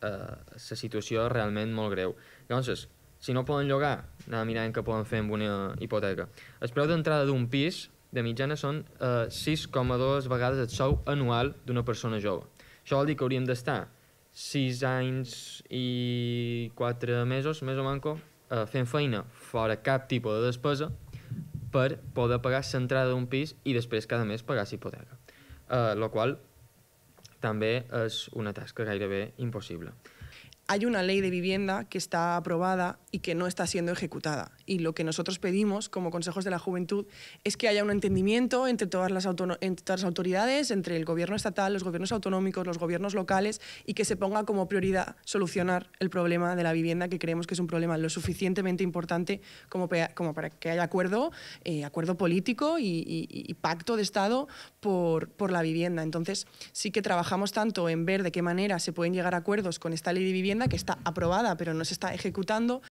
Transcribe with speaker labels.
Speaker 1: la eh, uh, situació és realment molt greu. Llavors, si no poden llogar, a mirar què poden fer amb una hipoteca. El preu d'entrada d'un pis, de mitjana, són eh, 6,2 vegades el sou anual d'una persona jove. Això vol dir que hauríem d'estar 6 anys i 4 mesos, més o manco, eh, fent feina fora cap tipus de despesa per poder pagar l'entrada d'un pis i després cada mes pagar la hipoteca. Eh, lo qual també és una tasca gairebé impossible.
Speaker 2: hay una ley de vivienda que está aprobada y que no está siendo ejecutada. Y lo que nosotros pedimos como consejos de la juventud es que haya un entendimiento entre todas las, las autoridades, entre el gobierno estatal, los gobiernos autonómicos, los gobiernos locales y que se ponga como prioridad solucionar el problema de la vivienda, que creemos que es un problema lo suficientemente importante como, como para que haya acuerdo, eh, acuerdo político y, y, pacto de Estado por, por la vivienda. Entonces, sí que trabajamos tanto en ver de qué manera se pueden llegar a acuerdos con esta ley de vivienda que está aprobada pero no se está ejecutando